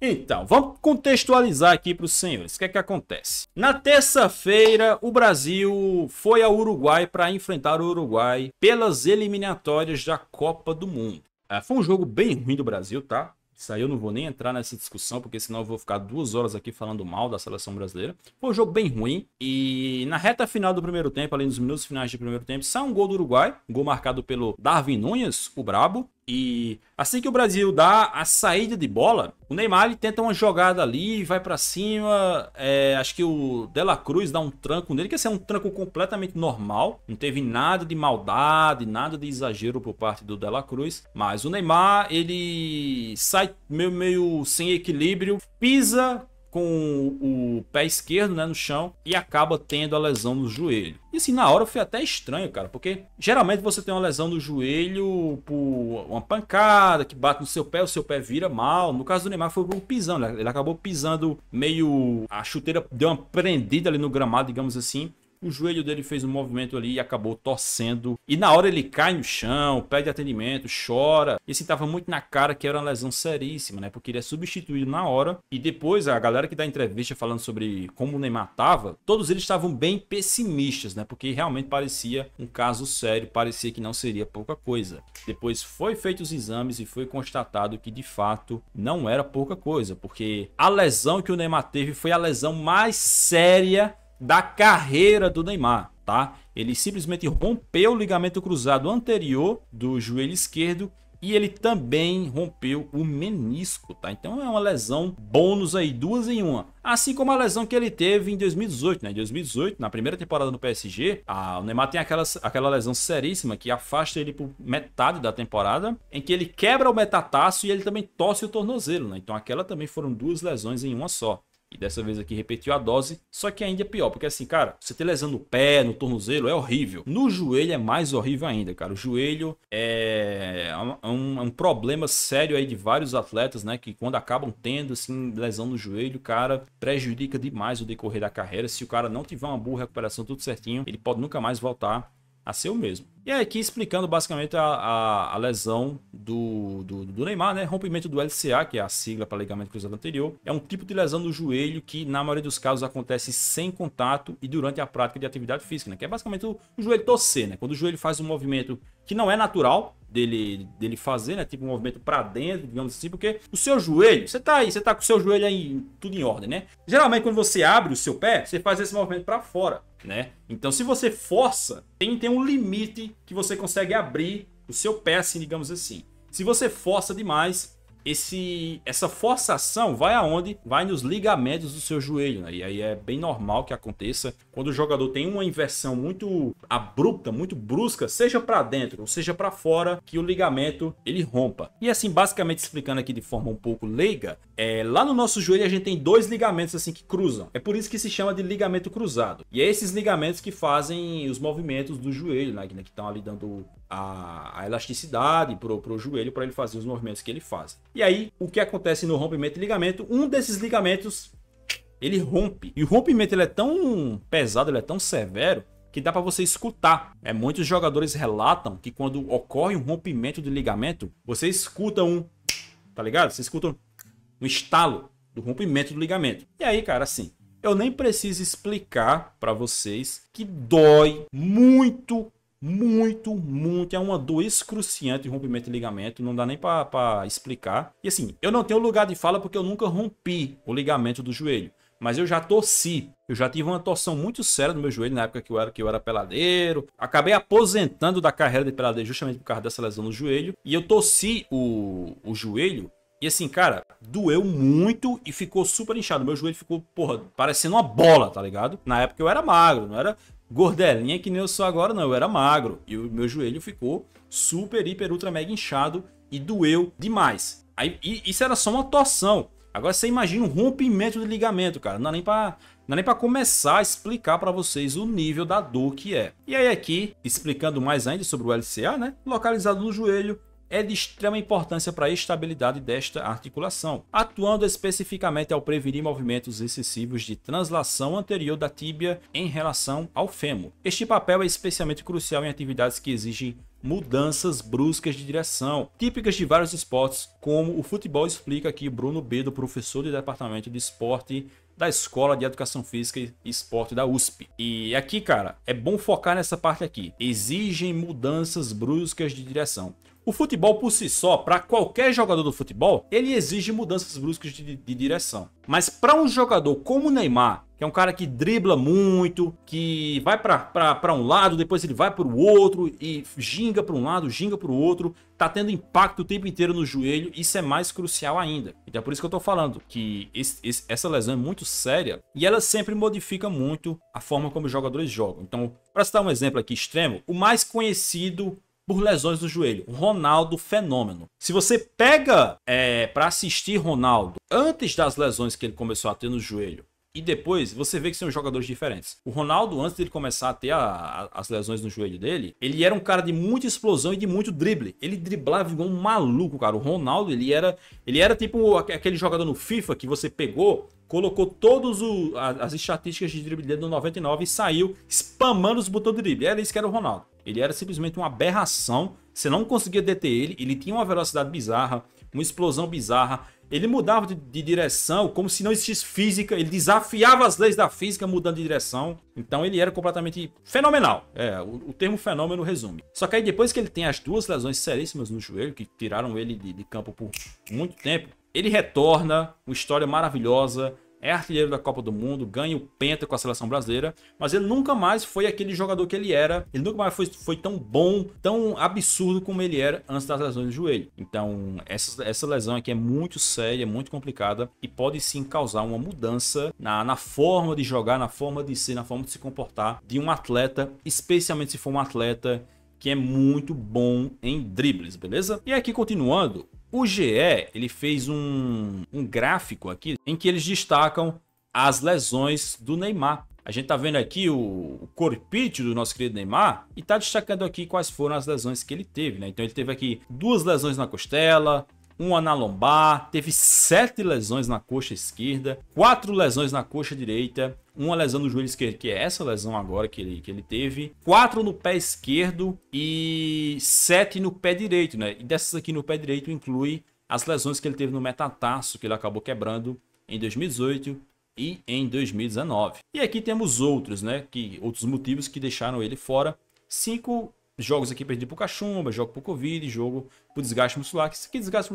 Então, vamos contextualizar aqui para os senhores. O que é que acontece? Na terça-feira, o Brasil foi ao Uruguai para enfrentar o Uruguai pelas eliminatórias da Copa do Mundo. É, foi um jogo bem ruim do Brasil, tá? Isso aí eu não vou nem entrar nessa discussão, porque senão eu vou ficar duas horas aqui falando mal da seleção brasileira. Foi um jogo bem ruim. E na reta final do primeiro tempo, além dos minutos finais de primeiro tempo, sai um gol do Uruguai. Um gol marcado pelo Darwin Nunes, o Brabo. E assim que o Brasil dá a saída de bola, o Neymar ele tenta uma jogada ali, vai para cima. É, acho que o Dela Cruz dá um tranco nele, que assim, é um tranco completamente normal. Não teve nada de maldade, nada de exagero por parte do Dela Cruz. Mas o Neymar ele sai meio, meio sem equilíbrio, pisa, com o pé esquerdo né, no chão e acaba tendo a lesão no joelho. E assim, na hora foi até estranho, cara, porque geralmente você tem uma lesão no joelho por uma pancada que bate no seu pé, o seu pé vira mal. No caso do Neymar foi por um pisão, né? ele acabou pisando meio. A chuteira deu uma prendida ali no gramado, digamos assim, o joelho dele fez um movimento ali e acabou torcendo. E na hora ele cai no chão, pede atendimento, chora. E assim, tava muito na cara que era uma lesão seríssima, né? Porque ele é substituído na hora. E depois, a galera que dá entrevista falando sobre como o Neymar tava, todos eles estavam bem pessimistas, né? Porque realmente parecia um caso sério, parecia que não seria pouca coisa. Depois foi feito os exames e foi constatado que de fato não era pouca coisa, porque a lesão que o Neymar teve foi a lesão mais séria da carreira do Neymar, tá? Ele simplesmente rompeu o ligamento cruzado anterior do joelho esquerdo e ele também rompeu o menisco, tá? Então é uma lesão bônus aí, duas em uma. Assim como a lesão que ele teve em 2018, né? Em 2018, na primeira temporada no PSG, a, o Neymar tem aquela, aquela lesão seríssima que afasta ele por metade da temporada, em que ele quebra o metatarso e ele também torce o tornozelo, né? Então aquela também foram duas lesões em uma só. E dessa vez aqui repetiu a dose, só que ainda é pior, porque assim, cara, você ter lesão no pé, no tornozelo é horrível. No joelho é mais horrível ainda, cara. O joelho é, é, é um, é um problema sério aí de vários atletas, né? Que quando acabam tendo, assim, lesão no joelho, cara, prejudica demais o decorrer da carreira. Se o cara não tiver uma boa recuperação, tudo certinho, ele pode nunca mais voltar a seu mesmo. E é aqui explicando basicamente a, a, a lesão do, do, do, Neymar, né? Rompimento do LCA, que é a sigla para ligamento cruzado anterior, é um tipo de lesão do joelho que, na maioria dos casos, acontece sem contato e durante a prática de atividade física, né? Que é basicamente o, o joelho torcer, né? Quando o joelho faz um movimento que não é natural dele, dele fazer, né? Tipo um movimento para dentro, digamos assim, porque o seu joelho, você tá aí, você tá com o seu joelho aí tudo em ordem, né? Geralmente, quando você abre o seu pé, você faz esse movimento para fora né? Então se você força, tem, tem um limite que você consegue abrir o seu pé, assim, digamos assim. Se você força demais, esse, essa forçação vai aonde? Vai nos ligamentos do seu joelho, né? E aí é bem normal que aconteça quando o jogador tem uma inversão muito abrupta, muito brusca, seja para dentro ou seja para fora, que o ligamento ele rompa. E assim, basicamente explicando aqui de forma um pouco leiga, é, lá no nosso joelho a gente tem dois ligamentos assim que cruzam. É por isso que se chama de ligamento cruzado. E é esses ligamentos que fazem os movimentos do joelho, né? Que né, estão ali dando a, a elasticidade pro, pro joelho para ele fazer os movimentos que ele faz. E aí, o que acontece no rompimento de ligamento? Um desses ligamentos ele rompe. E o rompimento ele é tão pesado, ele é tão severo que dá para você escutar. É, muitos jogadores relatam que quando ocorre um rompimento de ligamento, você escuta um, tá ligado? Você escuta um no estalo do rompimento do ligamento. E aí, cara, assim, eu nem preciso explicar para vocês que dói muito, muito, muito. É uma dor excruciante o rompimento de ligamento, não dá nem para explicar. E assim, eu não tenho lugar de fala porque eu nunca rompi o ligamento do joelho. Mas eu já torci. Eu já tive uma torção muito séria no meu joelho na época que eu era, que eu era peladeiro. Acabei aposentando da carreira de peladeiro justamente por causa dessa lesão no joelho. E eu torci o, o joelho e assim, cara, doeu muito e ficou super inchado. Meu joelho ficou, porra, parecendo uma bola, tá ligado? Na época eu era magro, não era gordelinha que nem eu sou agora, não. Eu era magro. E o meu joelho ficou super, hiper, ultra, mega inchado e doeu demais. Aí, isso era só uma torção. Agora você imagina um rompimento de ligamento, cara. Não é nem pra, não é nem pra começar a explicar para vocês o nível da dor que é. E aí aqui, explicando mais ainda sobre o LCA, né? Localizado no joelho, é de extrema importância para a estabilidade desta articulação, atuando especificamente ao prevenir movimentos excessivos de translação anterior da tíbia em relação ao fêmur. Este papel é especialmente crucial em atividades que exigem mudanças bruscas de direção, típicas de vários esportes, como o futebol explica aqui Bruno Bedo, professor do Departamento de Esporte da Escola de Educação Física e Esporte da USP. E aqui, cara, é bom focar nessa parte aqui. Exigem mudanças bruscas de direção. O futebol por si só, para qualquer jogador do futebol, ele exige mudanças bruscas de, de direção. Mas para um jogador como o Neymar, que é um cara que dribla muito, que vai para um lado, depois ele vai para o outro e ginga para um lado, ginga para o outro, tá tendo impacto o tempo inteiro no joelho, isso é mais crucial ainda. Então é por isso que eu tô falando que esse, esse, essa lesão é muito séria e ela sempre modifica muito a forma como os jogadores jogam. Então, para citar um exemplo aqui extremo, o mais conhecido por lesões do joelho. Ronaldo fenômeno. Se você pega é, para assistir Ronaldo antes das lesões que ele começou a ter no joelho e depois você vê que são jogadores diferentes. O Ronaldo, antes dele começar a ter a, a, as lesões no joelho dele, ele era um cara de muita explosão e de muito drible. Ele driblava igual um maluco, cara. O Ronaldo, ele era, ele era tipo aquele jogador no FIFA que você pegou, colocou todas as estatísticas de drible dele no 99 e saiu spamando os botões de drible. Era isso que era o Ronaldo. Ele era simplesmente uma aberração. Você não conseguia deter ele. Ele tinha uma velocidade bizarra uma explosão bizarra. Ele mudava de, de, direção como se não existisse física. Ele desafiava as leis da física mudando de direção. Então ele era completamente fenomenal. É, o, o termo fenômeno resume. Só que aí depois que ele tem as duas lesões seríssimas no joelho, que tiraram ele de, de campo por muito tempo, ele retorna, uma história maravilhosa é artilheiro da Copa do Mundo, ganha o penta com a seleção brasileira, mas ele nunca mais foi aquele jogador que ele era, ele nunca mais foi, foi tão bom, tão absurdo como ele era antes das lesões do joelho. Então, essa, essa lesão aqui é muito séria, muito complicada e pode sim causar uma mudança na, na forma de jogar, na forma de ser, na forma de se comportar de um atleta, especialmente se for um atleta que é muito bom em dribles, beleza? E aqui continuando, o GE ele fez um, um gráfico aqui em que eles destacam as lesões do Neymar. A gente tá vendo aqui o, o corpite do nosso querido Neymar e tá destacando aqui quais foram as lesões que ele teve, né? Então ele teve aqui duas lesões na costela, uma na lombar, teve sete lesões na coxa esquerda, quatro lesões na coxa direita, uma lesão no joelho esquerdo, que é essa lesão agora que ele, que ele teve, quatro no pé esquerdo e sete no pé direito, né? E dessas aqui no pé direito inclui as lesões que ele teve no metatarso, que ele acabou quebrando em 2018 e em 2019. E aqui temos outros, né? Que, outros motivos que deixaram ele fora. Cinco jogos aqui perdi por cachumba, jogo por Covid, jogo por desgaste muscular. Que, que desgaste,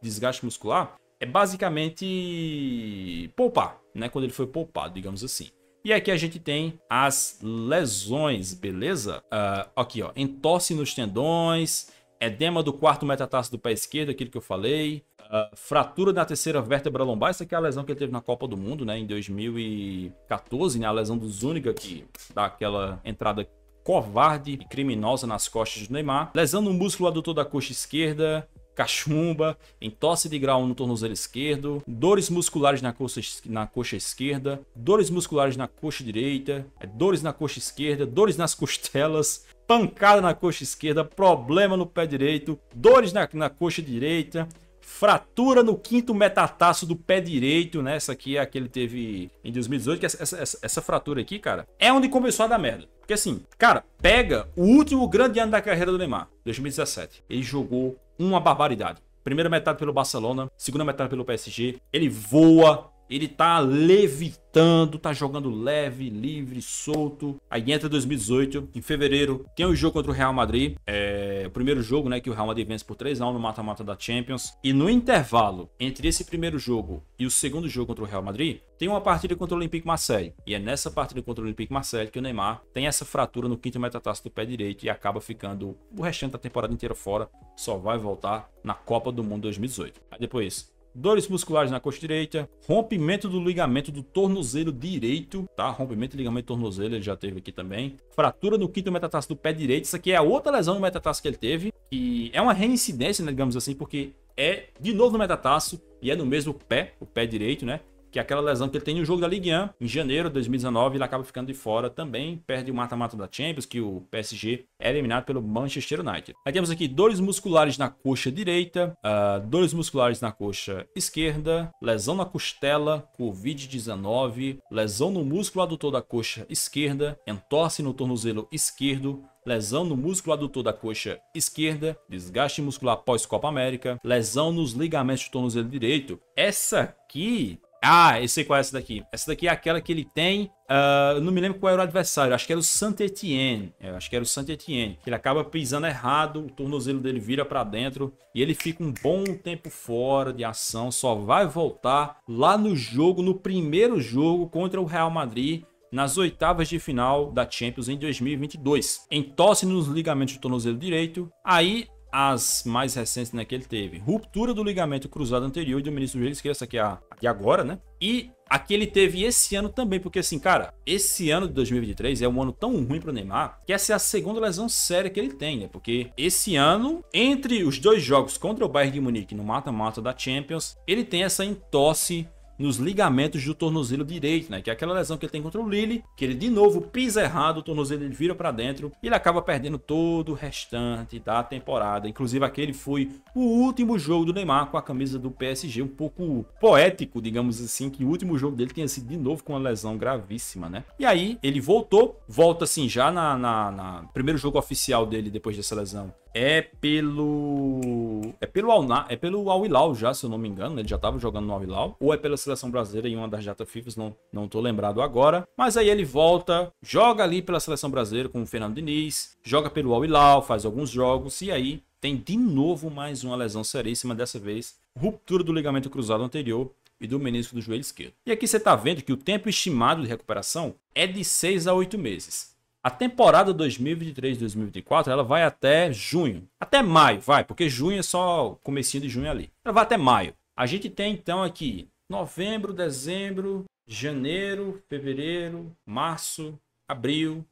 desgaste muscular é basicamente poupar, né? Quando ele foi poupado, digamos assim. E aqui a gente tem as lesões beleza? Uh, aqui, ó, entorse nos tendões, edema do quarto metatarso do pé esquerdo, aquilo que eu falei, uh, fratura da terceira vértebra lombar, essa aqui é a lesão que ele teve na Copa do Mundo, né, em 2014, né, a lesão do Zuniga que dá aquela entrada covarde e criminosa nas costas do Neymar, lesando o músculo adutor da coxa esquerda, cachumba, tosse de grau no tornozelo esquerdo, dores musculares na coxa, na coxa esquerda, dores musculares na coxa direita, é, dores na coxa esquerda, dores nas costelas, pancada na coxa esquerda, problema no pé direito, dores na, na coxa direita, fratura no quinto metatarso do pé direito, né? Essa aqui é a que ele teve em 2018, que essa, essa, essa fratura aqui, cara, é onde começou a dar merda. Porque assim, cara, pega o último grande ano da carreira do Neymar, 2017. Ele jogou uma barbaridade. Primeira metade pelo Barcelona, segunda metade pelo PSG. Ele voa ele tá levitando, tá jogando leve, livre, solto. Aí entra 2018, em fevereiro, tem o um jogo contra o Real Madrid. É o primeiro jogo, né, que o Real Madrid vence por 3 a 1 no mata-mata da Champions. E no intervalo entre esse primeiro jogo e o segundo jogo contra o Real Madrid, tem uma partida contra o Olympique Marseille. E é nessa partida contra o Olympique Marseille que o Neymar tem essa fratura no quinto metatarso do pé direito e acaba ficando o restante da temporada inteira fora. Só vai voltar na Copa do Mundo 2018. Aí depois dores musculares na coxa direita, rompimento do ligamento do tornozelo direito, tá? Rompimento do ligamento do tornozelo ele já teve aqui também. Fratura no quinto metatarso do pé direito, isso aqui é a outra lesão no metatarso que ele teve, e é uma reincidência, né, digamos assim, porque é de novo no metatarso e é no mesmo pé, o pé direito, né? que é aquela lesão que ele tem no jogo da Ligue 1, em janeiro de 2019, ele acaba ficando de fora também, perde o mata-mata da Champions, que o PSG é eliminado pelo Manchester United. Aí temos aqui dores musculares na coxa direita, uh, dores musculares na coxa esquerda, lesão na costela, Covid-19, lesão no músculo adutor da coxa esquerda, entorse no tornozelo esquerdo, lesão no músculo adutor da coxa esquerda, desgaste muscular pós-Copa América, lesão nos ligamentos do tornozelo direito. Essa aqui ah, eu sei qual é essa daqui. Essa daqui é aquela que ele tem. Uh, não me lembro qual era o adversário. Acho que era o Saint-Etienne. É, acho que era o Saint-Etienne. Ele acaba pisando errado, o tornozelo dele vira para dentro. E ele fica um bom tempo fora de ação. Só vai voltar lá no jogo, no primeiro jogo contra o Real Madrid nas oitavas de final da Champions em 2022. Entosse nos ligamentos do tornozelo direito. Aí as mais recentes né, que ele teve. Ruptura do ligamento cruzado anterior e do ministro do joelho esquerdo, é essa aqui é a de agora, né? E a que ele teve esse ano também, porque assim, cara, esse ano de 2023 é um ano tão ruim para Neymar que essa é a segunda lesão séria que ele tem, né? Porque esse ano, entre os dois jogos contra o Bayern de Munique no mata-mata da Champions, ele tem essa entorse nos ligamentos do tornozelo direito, né? Que é aquela lesão que ele tem contra o Lille, que ele de novo pisa errado, o tornozelo ele vira para dentro e ele acaba perdendo todo o restante da temporada. Inclusive aquele foi o último jogo do Neymar com a camisa do PSG, um pouco poético, digamos assim, que o último jogo dele tenha sido de novo com uma lesão gravíssima, né? E aí ele voltou, volta assim já na, na, na primeiro jogo oficial dele depois dessa lesão é pelo. É pelo Alna, é pelo Al-Hilal já, se eu não me engano, né? Ele já estava jogando no Al-Hilal. Ou é pela seleção brasileira em uma das datas fifas não, não tô lembrado agora. Mas aí ele volta, joga ali pela seleção brasileira com o Fernando Diniz, joga pelo Al-Hilal, faz alguns jogos, e aí tem de novo mais uma lesão seríssima, dessa vez ruptura do ligamento cruzado anterior e do menisco do joelho esquerdo. E aqui você está vendo que o tempo estimado de recuperação é de 6 a 8 meses. A temporada 2023-2024 ela vai até junho, até maio, vai, porque junho é só comecinho de junho ali. Ela vai até maio. A gente tem então aqui novembro, dezembro, janeiro, fevereiro, março, abril,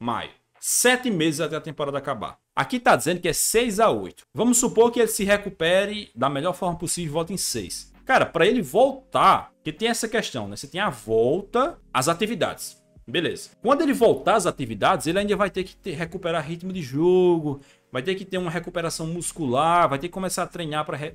maio. Sete meses até a temporada acabar. Aqui está dizendo que é 6 a 8. Vamos supor que ele se recupere da melhor forma possível e volte em 6. Cara, para ele voltar, que tem essa questão, né? Você tem a volta às atividades. Beleza. Quando ele voltar às atividades, ele ainda vai ter que ter, recuperar ritmo de jogo, vai ter que ter uma recuperação muscular, vai ter que começar a treinar para re,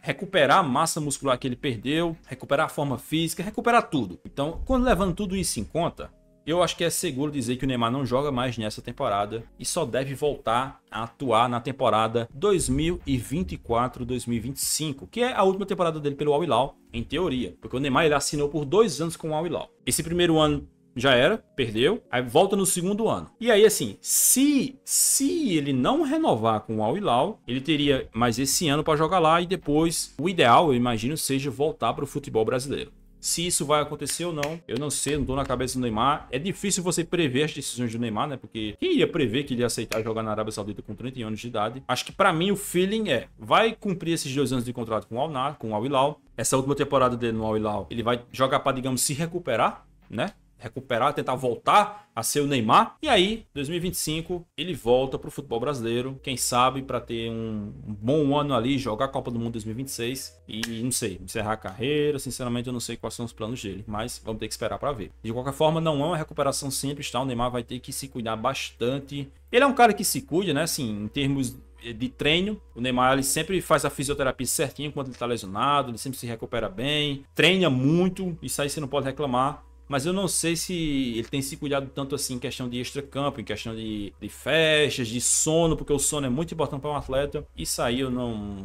recuperar a massa muscular que ele perdeu, recuperar a forma física, recuperar tudo. Então, quando levando tudo isso em conta, eu acho que é seguro dizer que o Neymar não joga mais nessa temporada e só deve voltar a atuar na temporada 2024-2025, que é a última temporada dele pelo Al Hilal, em teoria, porque o Neymar ele assinou por dois anos com o Al Hilal. Esse primeiro ano já era, perdeu. Aí volta no segundo ano. E aí, assim, se, se ele não renovar com o Al Hilal, ele teria mais esse ano para jogar lá e depois o ideal, eu imagino, seja voltar para o futebol brasileiro. Se isso vai acontecer ou não, eu não sei, não tô na cabeça do Neymar. É difícil você prever as decisões do Neymar, né? Porque quem ia prever que ele ia aceitar jogar na Arábia Saudita com 30 anos de idade? Acho que para mim o feeling é, vai cumprir esses dois anos de contrato com o Al-Nar, com o Al-Hilal. Essa última temporada dele no Al-Hilal, ele vai jogar para, digamos, se recuperar, né? recuperar, tentar voltar a ser o Neymar. E aí, 2025, ele volta para o futebol brasileiro, quem sabe para ter um, bom ano ali, jogar a Copa do Mundo 2026 e não sei, encerrar a carreira. Sinceramente, eu não sei quais são os planos dele, mas vamos ter que esperar para ver. De qualquer forma, não é uma recuperação simples, tá? O Neymar vai ter que se cuidar bastante. Ele é um cara que se cuida, né? Assim, em termos de treino. O Neymar ele sempre faz a fisioterapia certinho quando ele está lesionado, ele sempre se recupera bem, treina muito, isso aí você não pode reclamar. Mas eu não sei se ele tem se cuidado tanto assim em questão de extra-campo, em questão de, de festas, de sono, porque o sono é muito importante para um atleta. Isso aí eu não,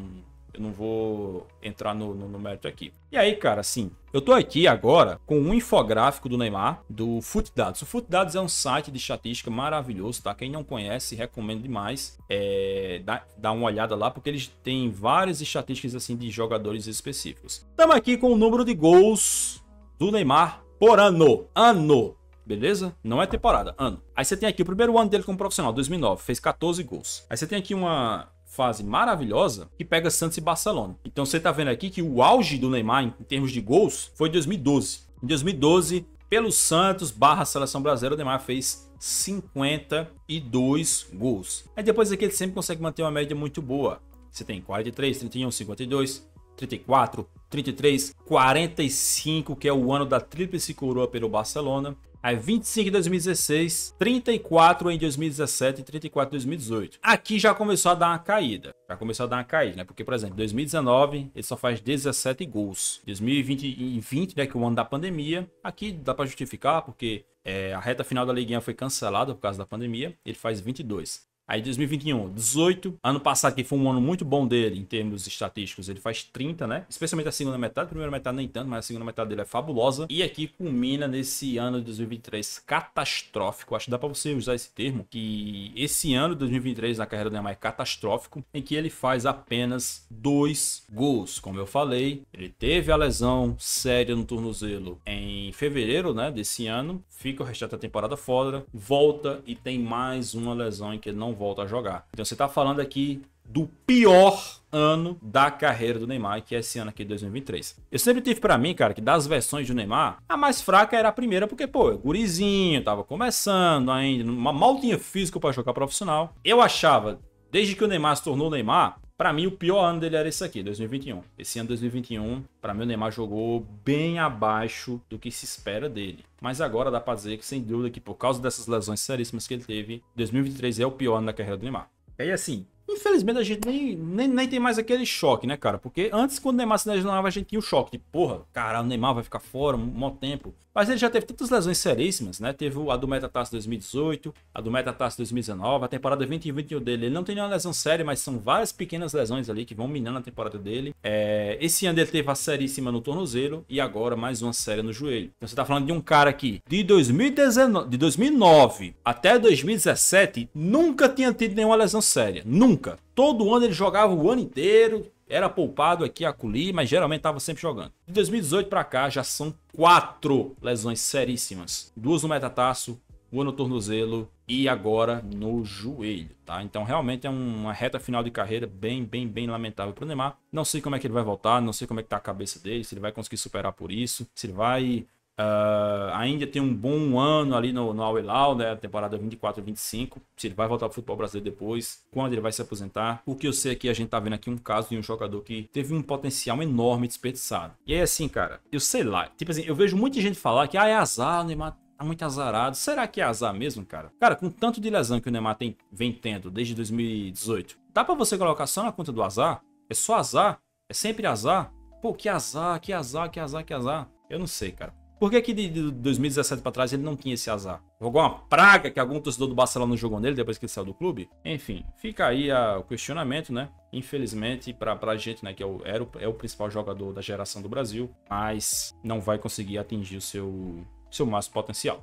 eu não vou entrar no, no, no, mérito aqui. E aí, cara, assim, eu tô aqui agora com um infográfico do Neymar, do FootDados. O FootDados é um site de estatística maravilhoso, tá? Quem não conhece, recomendo demais. É, dá, dá uma olhada lá, porque eles têm várias estatísticas, assim, de jogadores específicos. Estamos aqui com o número de gols do Neymar por ano. Ano. Beleza? Não é temporada, ano. Aí você tem aqui o primeiro ano dele como profissional, 2009, fez 14 gols. Aí você tem aqui uma fase maravilhosa que pega Santos e Barcelona. Então você tá vendo aqui que o auge do Neymar em termos de gols foi 2012. Em 2012, pelo Santos barra Seleção Brasileira, o Neymar fez 52 gols. Aí depois aqui ele sempre consegue manter uma média muito boa. Você tem 43, 31, 52, 34, 33, 45, que é o ano da tríplice coroa pelo Barcelona. Aí 25 em 2016, 34 em 2017 e 34 em 2018. Aqui já começou a dar uma caída. Já começou a dar uma caída, né? Porque, por exemplo, 2019 ele só faz 17 gols. 2020, né, que é o ano da pandemia. Aqui dá pra justificar, porque é, a reta final da Liguinha foi cancelada por causa da pandemia. Ele faz 22. Aí 2021, 18. Ano passado, que foi um ano muito bom dele em termos estatísticos, ele faz 30, né? Especialmente a segunda metade. A primeira metade nem tanto, mas a segunda metade dele é fabulosa. E aqui culmina nesse ano de 2023 catastrófico. Acho que dá pra você usar esse termo. Que esse ano de 2023 na carreira do Neymar é catastrófico, em que ele faz apenas dois gols. Como eu falei, ele teve a lesão séria no tornozelo em fevereiro, né? Desse ano. Fica o resto da temporada fora, volta e tem mais uma lesão em que ele não volta a jogar. Então você está falando aqui do pior ano da carreira do Neymar, que é esse ano aqui de 2023. Eu sempre tive para mim, cara, que das versões do Neymar, a mais fraca era a primeira, porque, pô, gurizinho, tava começando ainda, mal tinha físico para jogar profissional. Eu achava, desde que o Neymar se tornou Neymar, para mim, o pior ano dele era esse aqui, 2021. Esse ano 2021, para mim, o Neymar jogou bem abaixo do que se espera dele. Mas agora dá para dizer que, sem dúvida, que por causa dessas lesões seríssimas que ele teve, 2023 é o pior ano da carreira do Neymar. E aí, assim, infelizmente a gente nem, nem, nem tem mais aquele choque, né, cara? Porque antes, quando o Neymar se lesionava, a gente tinha o choque de, porra, cara, o Neymar vai ficar fora um maior tempo. Mas ele já teve tantas lesões seríssimas, né? Teve a do Metatasso 2018, a do Metatasso 2019, a temporada 2021 dele. Ele não tem nenhuma lesão séria, mas são várias pequenas lesões ali que vão minando a temporada dele. É... Esse ano ele teve a seríssima no tornozelo e agora mais uma séria no joelho. Então você tá falando de um cara que de, 2019, de 2009 até 2017 nunca tinha tido nenhuma lesão séria. Nunca. Todo ano ele jogava o ano inteiro, era poupado aqui a Culi, mas geralmente estava sempre jogando. De 2018 para cá já são quatro lesões seríssimas: duas no metatarso, uma no tornozelo e agora no joelho, tá? Então realmente é uma reta final de carreira bem, bem, bem lamentável para Neymar. Não sei como é que ele vai voltar, não sei como é que tá a cabeça dele, se ele vai conseguir superar por isso, se ele vai Uh, ah, ainda tem um bom ano ali no, no Auelau, né? Temporada 24 e 25. Se ele vai voltar pro futebol brasileiro depois, quando ele vai se aposentar. O que eu sei é que a gente tá vendo aqui um caso de um jogador que teve um potencial enorme desperdiçado. E aí, é assim, cara, eu sei lá. Tipo assim, eu vejo muita gente falar que, ah, é azar, o Neymar tá muito azarado. Será que é azar mesmo, cara? Cara, com tanto de lesão que o Neymar tem, vem tendo desde 2018, dá para você colocar só na conta do azar? É só azar? É sempre azar? Pô, que azar, que azar, que azar, que azar. Eu não sei, cara. Por que, de 2017 para trás ele não tinha esse azar? Jogou uma praga que algum torcedor do Barcelona jogou nele depois que ele saiu do clube? Enfim, fica aí o questionamento, né? Infelizmente, para a gente, né, que é o, era o, é o principal jogador da geração do Brasil, mas não vai conseguir atingir o seu, seu máximo potencial.